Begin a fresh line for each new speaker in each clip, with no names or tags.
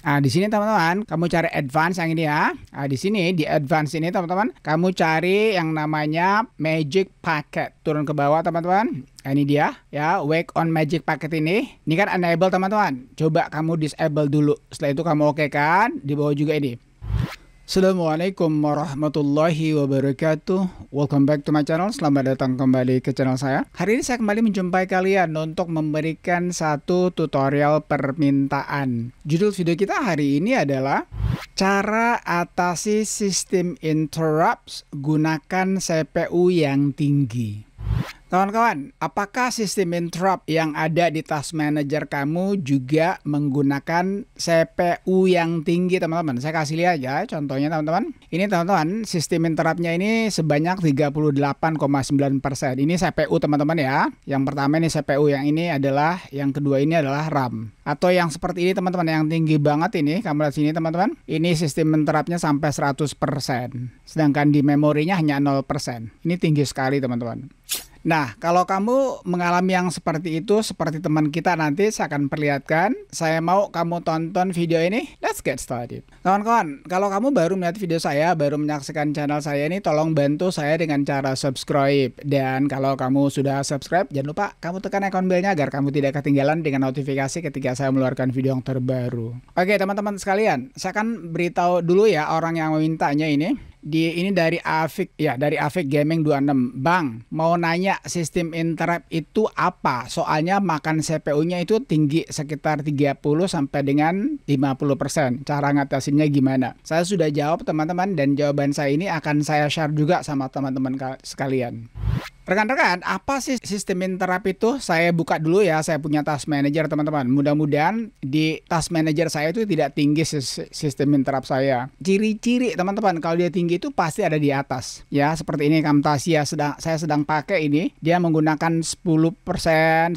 Nah, di sini teman-teman, kamu cari advance yang ini ya. Nah, di sini di advance ini teman-teman, kamu cari yang namanya magic packet. Turun ke bawah teman-teman. Nah, ini dia ya, wake on magic packet ini. Ini kan enable teman-teman. Coba kamu disable dulu. Setelah itu kamu oke kan. Di bawah juga ini. Assalamualaikum warahmatullahi wabarakatuh Welcome back to my channel, selamat datang kembali ke channel saya Hari ini saya kembali menjumpai kalian untuk memberikan satu tutorial permintaan Judul video kita hari ini adalah Cara atasi sistem interrupts gunakan CPU yang tinggi Kawan-kawan, apakah sistem interrupt yang ada di task manager kamu juga menggunakan CPU yang tinggi, teman-teman? Saya kasih lihat ya contohnya, teman-teman. Ini teman-teman, sistem interruptnya ini sebanyak 38,9%. Ini CPU, teman-teman ya. Yang pertama ini CPU yang ini adalah, yang kedua ini adalah RAM. Atau yang seperti ini, teman-teman, yang tinggi banget ini. Kamu lihat sini, teman-teman. Ini sistem interruptnya sampai 100%. Sedangkan di memorinya hanya 0%. Ini tinggi sekali, teman-teman. Nah, kalau kamu mengalami yang seperti itu, seperti teman kita nanti, saya akan perlihatkan. Saya mau kamu tonton video ini. Let's get started. Kawan-kawan, kalau kamu baru melihat video saya, baru menyaksikan channel saya ini, tolong bantu saya dengan cara subscribe. Dan kalau kamu sudah subscribe, jangan lupa kamu tekan ikon belnya agar kamu tidak ketinggalan dengan notifikasi ketika saya mengeluarkan video yang terbaru. Oke, teman-teman sekalian, saya akan beritahu dulu ya orang yang memintanya ini di ini dari Afik ya dari Afik Gaming 26. Bang, mau nanya sistem interrupt itu apa? Soalnya makan CPU-nya itu tinggi sekitar 30 sampai dengan 50%. Cara ngatasinnya gimana? Saya sudah jawab teman-teman dan jawaban saya ini akan saya share juga sama teman-teman sekalian. Rekan-rekan, apa sih sistem terapi itu? Saya buka dulu ya, saya punya task manager teman-teman. Mudah-mudahan di task manager saya itu tidak tinggi sistem interrupt saya. Ciri-ciri teman-teman, kalau dia tinggi itu pasti ada di atas. Ya, seperti ini Camtasia sedang saya sedang pakai ini. Dia menggunakan 10%, 11%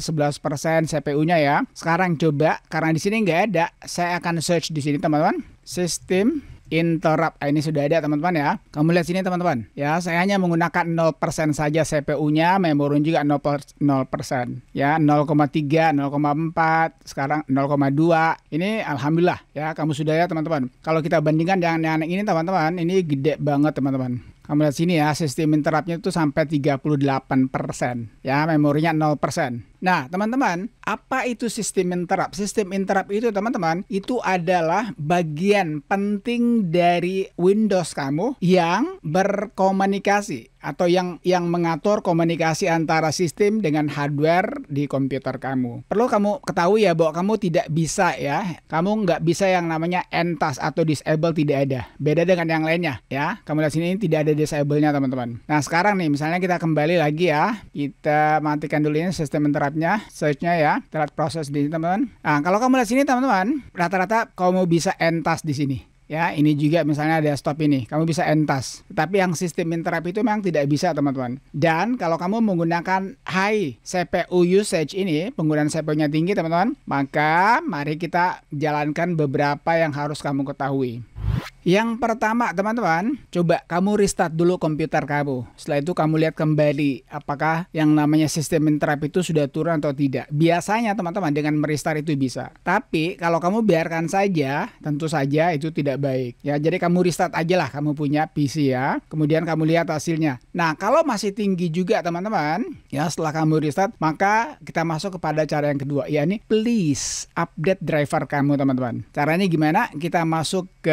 CPU-nya ya. Sekarang coba, karena di sini nggak ada, saya akan search di sini teman-teman. Sistem interrupt. Ah, ini sudah ada teman-teman ya. Kamu lihat sini teman-teman. Ya, saya hanya menggunakan 0% saja CPU-nya, memori juga 0%, 0% ya, 0,3, 0,4, sekarang 0,2. Ini alhamdulillah ya, kamu sudah ya teman-teman. Kalau kita bandingkan dengan yang ini teman-teman, ini gede banget teman-teman. Kamu lihat sini ya, sistem interruptnya itu sampai 38%. Ya, memorinya 0%. Nah, teman-teman, apa itu sistem interrupt? Sistem interrupt itu, teman-teman, itu adalah bagian penting dari Windows kamu yang berkomunikasi atau yang yang mengatur komunikasi antara sistem dengan hardware di komputer kamu. Perlu kamu ketahui ya bahwa kamu tidak bisa ya, kamu nggak bisa yang namanya entas atau disable tidak ada. Beda dengan yang lainnya ya. Kamu lihat sini ini tidak ada disable-nya teman-teman. Nah sekarang nih misalnya kita kembali lagi ya, kita matikan dulu ini sistem interrupt websitenya, searchnya ya. Kita proses di teman-teman. Nah, kalau kamu lihat sini teman-teman, rata-rata kamu bisa entas di sini. Ya, ini juga misalnya ada stop ini, kamu bisa entas. Tapi yang sistem interrupt itu memang tidak bisa, teman-teman. Dan kalau kamu menggunakan high CPU usage ini, penggunaan CPU-nya tinggi, teman-teman, maka mari kita jalankan beberapa yang harus kamu ketahui. Yang pertama, teman-teman, coba kamu restart dulu komputer kamu. Setelah itu kamu lihat kembali apakah yang namanya sistem interrupt itu sudah turun atau tidak. Biasanya, teman-teman, dengan merestart itu bisa. Tapi kalau kamu biarkan saja, tentu saja itu tidak baik. Ya, jadi kamu restart aja lah kamu punya PC ya. Kemudian kamu lihat hasilnya. Nah, kalau masih tinggi juga, teman-teman, ya setelah kamu restart, maka kita masuk kepada cara yang kedua, Ya ini please update driver kamu, teman-teman. Caranya gimana? Kita masuk ke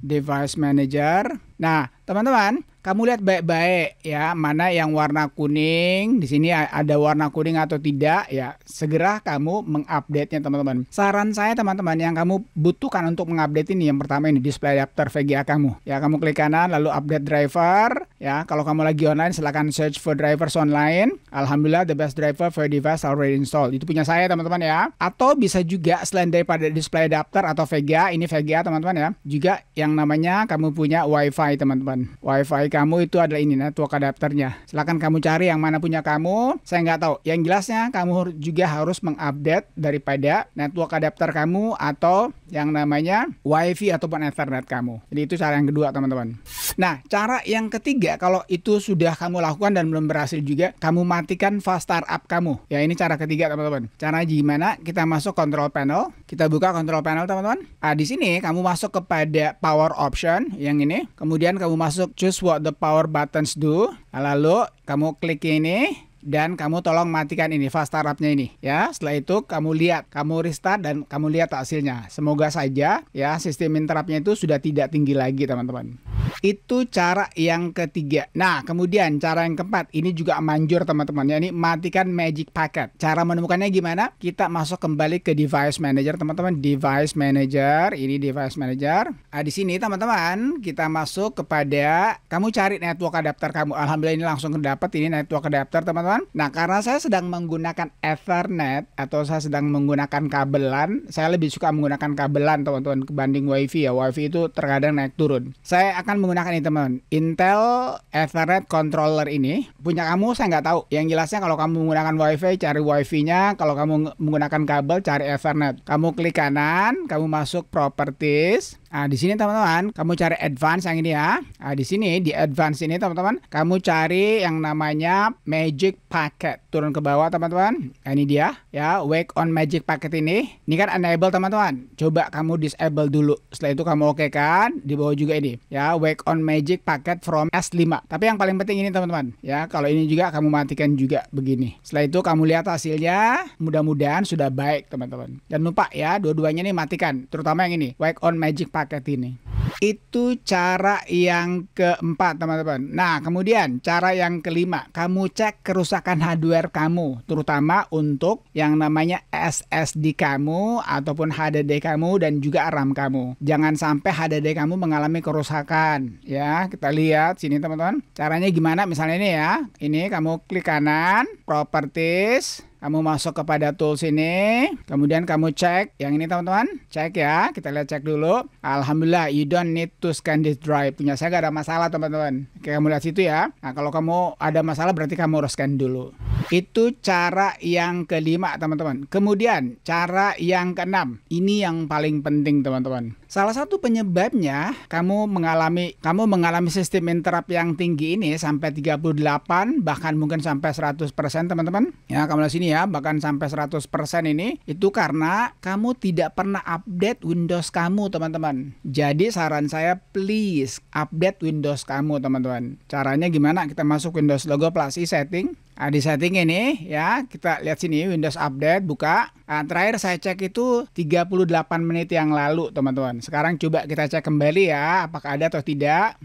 device manager. Nah, teman-teman, kamu lihat baik-baik ya, mana yang warna kuning, di sini ada warna kuning atau tidak ya. Segera kamu mengupdate-nya teman-teman. Saran saya teman-teman yang kamu butuhkan untuk mengupdate ini yang pertama ini display adapter VGA kamu. Ya, kamu klik kanan lalu update driver. Ya, kalau kamu lagi online silahkan search for drivers online. Alhamdulillah the best driver for device already installed. Itu punya saya teman-teman ya. Atau bisa juga selain daripada display adapter atau VGA, ini VGA, teman-teman ya. Juga yang namanya kamu punya WiFi teman-teman. WiFi kamu itu adalah ini network adapternya. Silahkan kamu cari yang mana punya kamu. Saya nggak tahu. Yang jelasnya kamu juga harus mengupdate daripada network adapter kamu atau yang namanya WiFi ataupun Ethernet kamu. Jadi itu cara yang kedua teman-teman. Nah, cara yang ketiga kalau itu sudah kamu lakukan dan belum berhasil juga, kamu matikan fast startup kamu. Ya, ini cara ketiga teman-teman. Cara gimana? Kita masuk control panel, kita buka control panel teman-teman. Nah, di sini kamu masuk kepada power option yang ini. Kemudian kamu masuk choose what the power buttons do. Lalu kamu klik ini dan kamu tolong matikan ini fast startupnya ini ya. Setelah itu kamu lihat, kamu restart dan kamu lihat hasilnya. Semoga saja ya sistem interruptnya itu sudah tidak tinggi lagi teman-teman. Itu cara yang ketiga. Nah, kemudian cara yang keempat ini juga manjur teman-teman. Ya, ini matikan magic packet. Cara menemukannya gimana? Kita masuk kembali ke device manager teman-teman. Device manager, ini device manager. Nah, di sini teman-teman kita masuk kepada kamu cari network adapter kamu. Alhamdulillah ini langsung dapat ini network adapter teman-teman kawan-kawan. Nah, karena saya sedang menggunakan Ethernet atau saya sedang menggunakan kabelan, saya lebih suka menggunakan kabelan teman-teman kebanding WiFi ya. WiFi itu terkadang naik turun. Saya akan menggunakan ini teman. Intel Ethernet controller ini punya kamu saya nggak tahu. Yang jelasnya kalau kamu menggunakan WiFi cari WiFi-nya, kalau kamu menggunakan kabel cari Ethernet. Kamu klik kanan, kamu masuk properties, Nah, di sini teman-teman, kamu cari advance yang ini ya. Nah, di sini di advance ini teman-teman, kamu cari yang namanya magic packet. Turun ke bawah teman-teman. Nah, ini dia ya wake on magic paket ini ini kan enable teman-teman coba kamu disable dulu setelah itu kamu oke okay kan di bawah juga ini ya wake on magic paket from S5 tapi yang paling penting ini teman-teman ya kalau ini juga kamu matikan juga begini setelah itu kamu lihat hasilnya mudah-mudahan sudah baik teman-teman dan lupa ya dua-duanya ini matikan terutama yang ini wake on magic paket ini itu cara yang keempat, teman-teman. Nah, kemudian cara yang kelima, kamu cek kerusakan hardware kamu, terutama untuk yang namanya SSD kamu ataupun HDD kamu dan juga RAM kamu. Jangan sampai HDD kamu mengalami kerusakan, ya. Kita lihat sini, teman-teman. Caranya gimana? Misalnya ini ya. Ini kamu klik kanan, properties kamu masuk kepada tools ini, kemudian kamu cek yang ini teman-teman. Cek ya, kita lihat cek dulu. Alhamdulillah, you don't need to scan this drive. Punya saya gak ada masalah teman-teman. Oke, kamu lihat situ ya. Nah, kalau kamu ada masalah berarti kamu harus scan dulu. Itu cara yang kelima teman-teman. Kemudian cara yang keenam. Ini yang paling penting teman-teman. Salah satu penyebabnya kamu mengalami kamu mengalami sistem interrupt yang tinggi ini sampai 38 bahkan mungkin sampai 100% teman-teman. Ya, kamu lihat sini ya, bahkan sampai 100% ini itu karena kamu tidak pernah update Windows kamu, teman-teman. Jadi saran saya please update Windows kamu, teman-teman. Caranya gimana? Kita masuk Windows Logo plus i setting. Nah, di setting ini ya, kita lihat sini Windows update buka. Uh, terakhir saya cek itu 38 menit yang lalu teman-teman. Sekarang coba kita cek kembali ya apakah ada atau tidak.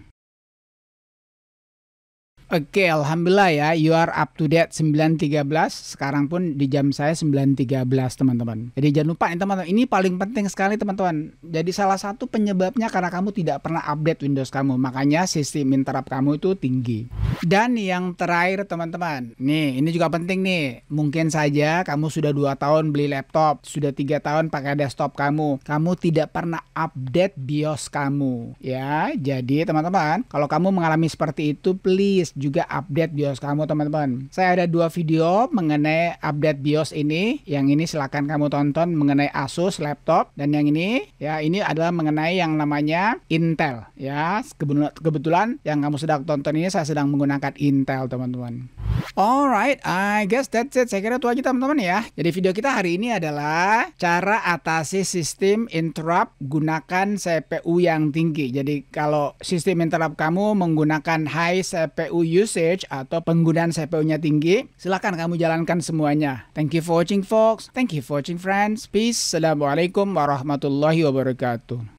Oke, okay, alhamdulillah ya, you are up to date 9.13. Sekarang pun di jam saya 9.13, teman-teman. Jadi jangan lupa nih teman-teman, ini paling penting sekali teman-teman. Jadi salah satu penyebabnya karena kamu tidak pernah update Windows kamu. Makanya sistem interrupt kamu itu tinggi. Dan yang terakhir teman-teman, nih ini juga penting nih. Mungkin saja kamu sudah 2 tahun beli laptop, sudah tiga tahun pakai desktop kamu. Kamu tidak pernah update BIOS kamu. Ya, jadi teman-teman, kalau kamu mengalami seperti itu, please juga update BIOS kamu teman-teman. Saya ada dua video mengenai update BIOS ini. Yang ini silahkan kamu tonton mengenai Asus laptop dan yang ini ya ini adalah mengenai yang namanya Intel ya. Kebetulan yang kamu sedang tonton ini saya sedang menggunakan Intel teman-teman. Alright, I guess that's it. Saya kira itu aja teman-teman ya. Jadi video kita hari ini adalah cara atasi sistem interrupt gunakan CPU yang tinggi. Jadi kalau sistem interrupt kamu menggunakan high CPU usage atau penggunaan CPU-nya tinggi, silahkan kamu jalankan semuanya. Thank you for watching folks. Thank you for watching friends. Peace. Assalamualaikum warahmatullahi wabarakatuh.